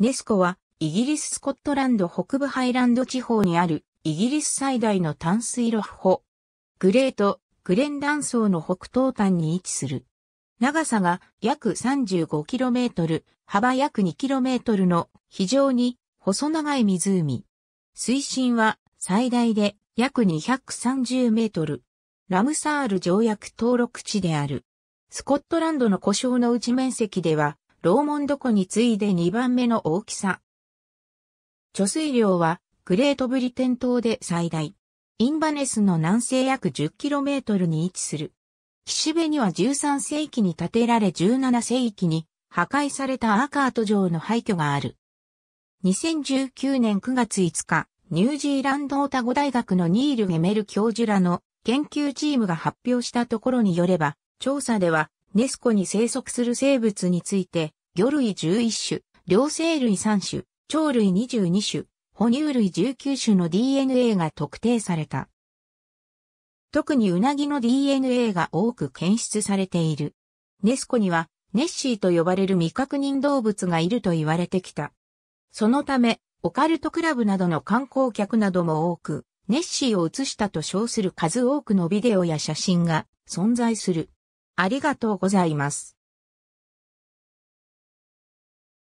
ネスコは、イギリス・スコットランド北部ハイランド地方にある、イギリス最大の淡水路歩。グレート、グレン断層の北東端に位置する。長さが約 35km、幅約 2km の非常に細長い湖。水深は最大で約230メートル。ラムサール条約登録地である。スコットランドの故障の内面積ではローモンド湖に次いで2番目の大きさ。貯水量は、グレートブリテン島で最大。インバネスの南西約 10km に位置する。岸辺には13世紀に建てられ17世紀に破壊されたアーカート城の廃墟がある。2019年9月5日、ニュージーランドオタゴ大学のニール・エメル教授らの研究チームが発表したところによれば、調査ではネスコに生息する生物について、魚類11種、両生類3種、鳥類22種、哺乳類19種の DNA が特定された。特にウナギの DNA が多く検出されている。ネスコには、ネッシーと呼ばれる未確認動物がいると言われてきた。そのため、オカルトクラブなどの観光客なども多く、ネッシーを映したと称する数多くのビデオや写真が存在する。ありがとうございます。